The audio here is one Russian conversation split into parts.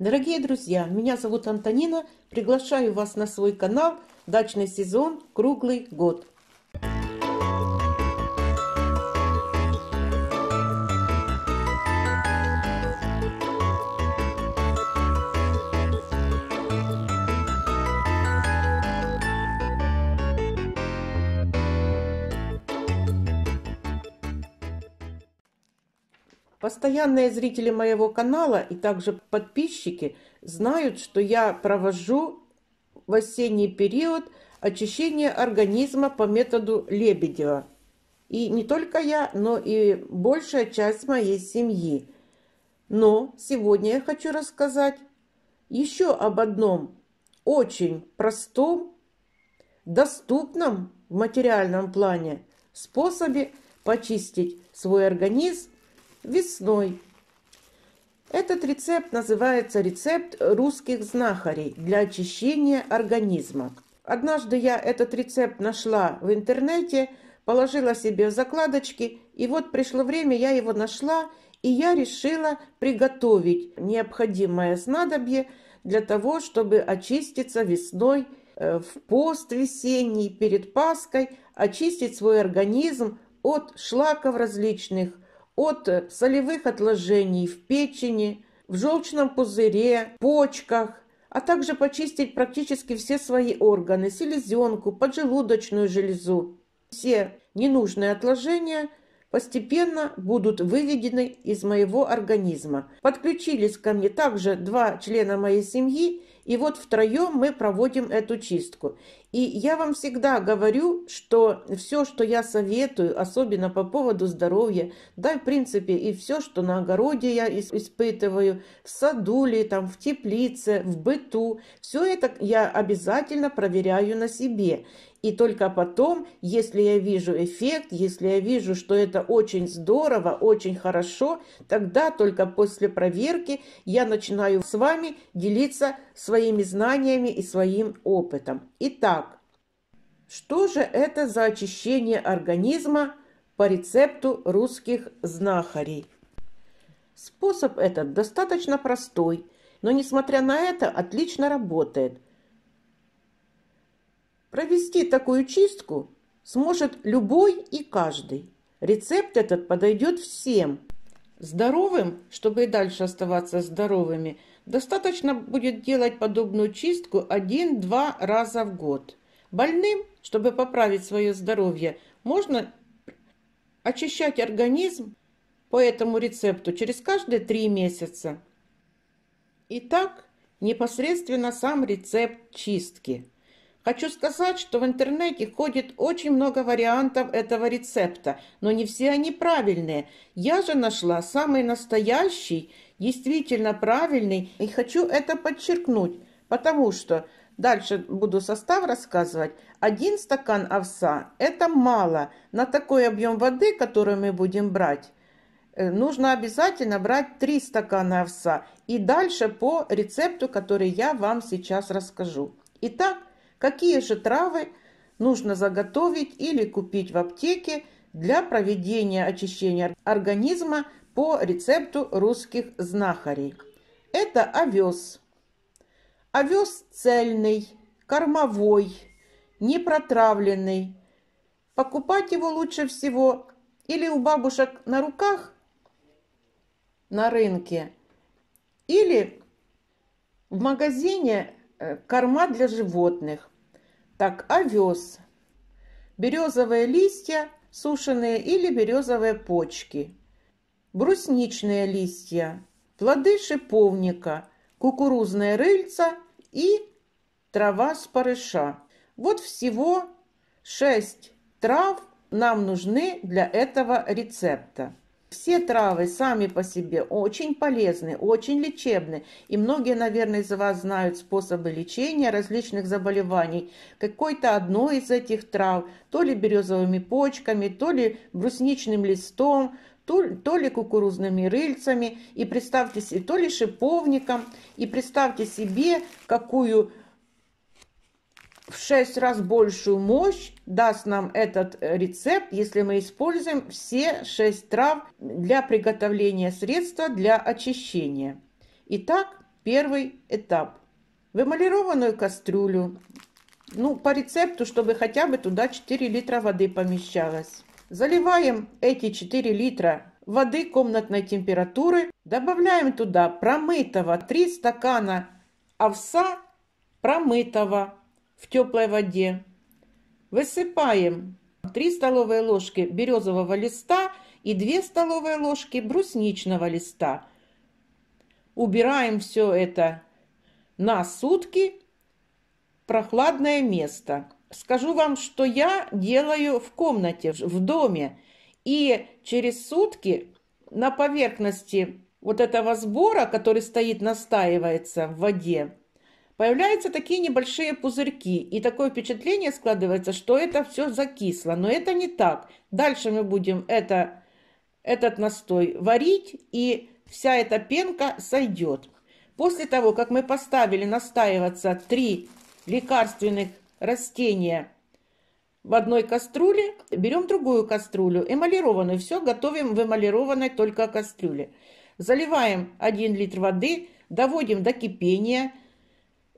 Дорогие друзья, меня зовут Антонина. Приглашаю вас на свой канал «Дачный сезон. Круглый год». Постоянные зрители моего канала и также подписчики знают, что я провожу в осенний период очищение организма по методу Лебедева. И не только я, но и большая часть моей семьи. Но сегодня я хочу рассказать еще об одном очень простом, доступном в материальном плане способе почистить свой организм весной. Этот рецепт называется рецепт русских знахарей для очищения организма. Однажды я этот рецепт нашла в интернете, положила себе в закладочки, и вот пришло время, я его нашла, и я решила приготовить необходимое снадобье для того, чтобы очиститься весной э, в пост весенний перед Паской, очистить свой организм от шлаков различных, от солевых отложений в печени, в желчном пузыре, почках, а также почистить практически все свои органы, селезенку, поджелудочную железу. Все ненужные отложения постепенно будут выведены из моего организма. Подключились ко мне также два члена моей семьи и вот втроем мы проводим эту чистку. И я вам всегда говорю, что все, что я советую, особенно по поводу здоровья, да, в принципе, и все, что на огороде я испытываю, в саду ли, там, в теплице, в быту, все это я обязательно проверяю на себе. И только потом, если я вижу эффект, если я вижу, что это очень здорово, очень хорошо, тогда только после проверки я начинаю с вами делиться своими знаниями и своим опытом. Итак, что же это за очищение организма по рецепту русских знахарей? Способ этот достаточно простой, но несмотря на это отлично работает – Провести такую чистку сможет любой и каждый. Рецепт этот подойдет всем. Здоровым, чтобы и дальше оставаться здоровыми, достаточно будет делать подобную чистку один-два раза в год. Больным, чтобы поправить свое здоровье, можно очищать организм по этому рецепту через каждые три месяца. Итак, непосредственно сам рецепт чистки – Хочу сказать, что в интернете ходит очень много вариантов этого рецепта, но не все они правильные. Я же нашла самый настоящий, действительно правильный, и хочу это подчеркнуть, потому что Дальше буду состав рассказывать. Один стакан овса – это мало. На такой объем воды, который мы будем брать, э, нужно обязательно брать три стакана овса. И дальше по рецепту, который я вам сейчас расскажу. Итак, Какие же травы нужно заготовить или купить в аптеке для проведения очищения организма по рецепту русских знахарей? Это овес. Овес цельный, кормовой, непротравленный. Покупать его лучше всего или у бабушек на руках на рынке, или в магазине э, корма для животных. Так, овес. Березовые листья, сушеные или березовые почки. Брусничные листья, плоды шиповника, кукурузные рыльца и трава спарыша. Вот всего 6 трав нам нужны для этого рецепта. Все травы сами по себе очень полезны, очень лечебны. И многие, наверное, из вас знают способы лечения различных заболеваний. Какой-то одной из этих трав, то ли березовыми почками, то ли брусничным листом, то, то ли кукурузными рыльцами, и представьте себе, то ли шиповником, и представьте себе, какую в 6 раз большую мощь даст нам этот э, рецепт, если мы используем все 6 трав для приготовления средства для очищения. Итак, первый этап. В эмалированную кастрюлю, ну, по рецепту, чтобы хотя бы туда 4 литра воды помещалось. Заливаем эти 4 литра воды комнатной температуры, добавляем туда промытого 3 стакана овса промытого, в теплой воде. Высыпаем 3 столовые ложки березового листа и 2 столовые ложки брусничного листа. Убираем все это на сутки прохладное место. Скажу вам, что я делаю в комнате, в доме. И через сутки на поверхности вот этого сбора, который стоит, настаивается в воде, появляются такие небольшие пузырьки, и такое впечатление складывается, что это все закисло, но это не так. Дальше мы будем это, этот настой варить, и вся эта пенка сойдет. После того, как мы поставили настаиваться три лекарственных растения в одной кастрюле, берем другую кастрюлю, эмалированную, все готовим в эмалированной только кастрюле. Заливаем 1 литр воды, доводим до кипения –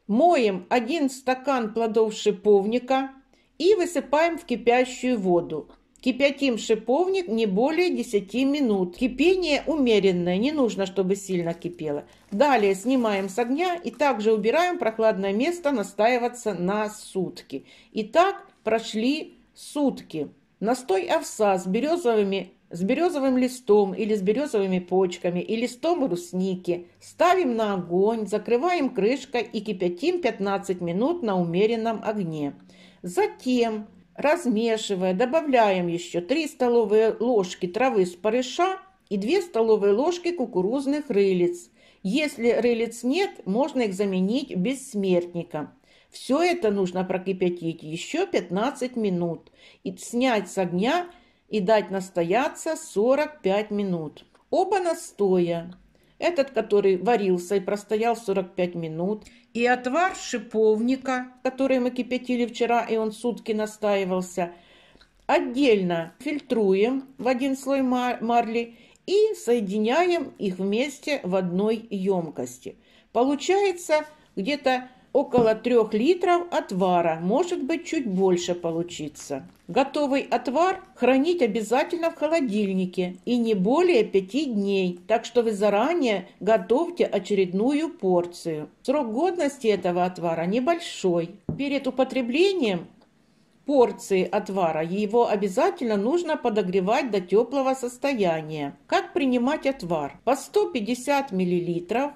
Моем один стакан плодов шиповника и высыпаем в кипящую воду. Кипятим шиповник не более 10 минут. Кипение умеренное, не нужно, чтобы сильно кипело. Далее снимаем с огня и также убираем прохладное место настаиваться на сутки. Итак, прошли сутки. Настой овса с березовыми с березовым листом или с березовыми почками и листом брусники. Ставим на огонь, закрываем крышкой и кипятим 15 минут на умеренном огне. Затем, размешивая, добавляем еще 3 столовые ложки травы с парыша и 2 столовые ложки кукурузных рылиц. Если рылиц нет, можно их заменить бессмертником. Все это нужно прокипятить еще 15 минут и снять с огня – и дать настояться 45 минут. Оба настоя. Этот, который варился и простоял 45 минут. И отвар шиповника, который мы кипятили вчера, и он сутки настаивался. Отдельно фильтруем в один слой марли и соединяем их вместе в одной емкости. Получается где-то около трех литров отвара, может быть чуть больше получится. Готовый отвар хранить обязательно в холодильнике и не более пяти дней, так что вы заранее готовьте очередную порцию. Срок годности этого отвара небольшой. Перед употреблением порции отвара. Его обязательно нужно подогревать до теплого состояния. Как принимать отвар? По 150 миллилитров.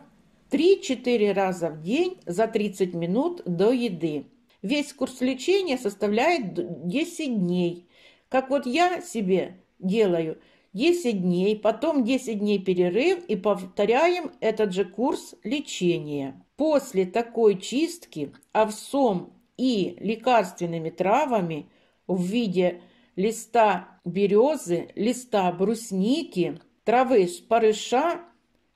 3-4 раза в день за 30 минут до еды. Весь курс лечения составляет 10 дней. Как вот я себе делаю 10 дней, потом 10 дней перерыв и повторяем этот же курс лечения. После такой чистки овсом и лекарственными травами в виде листа березы, листа брусники, травы шпарыша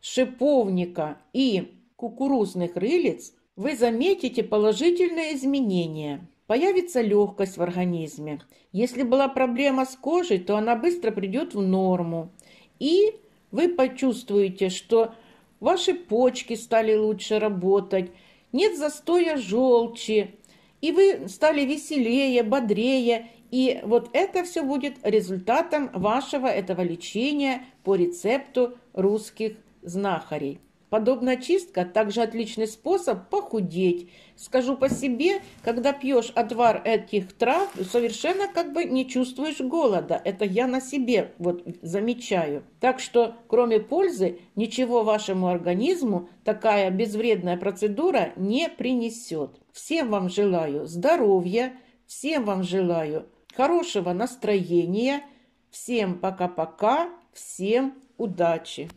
шиповника и кукурузных рылиц, вы заметите положительные изменения. Появится легкость в организме. Если была проблема с кожей, то она быстро придет в норму. И вы почувствуете, что ваши почки стали лучше работать, нет застоя желчи, и вы стали веселее, бодрее, и вот это все будет результатом вашего этого лечения по рецепту русских знахарей. Подобная чистка также отличный способ похудеть. Скажу по себе, когда пьешь отвар этих трав, совершенно как бы не чувствуешь голода. Это я на себе вот замечаю. Так что, кроме пользы, ничего вашему организму такая безвредная процедура не принесет. Всем вам желаю здоровья, всем вам желаю хорошего настроения. Всем пока-пока, всем удачи!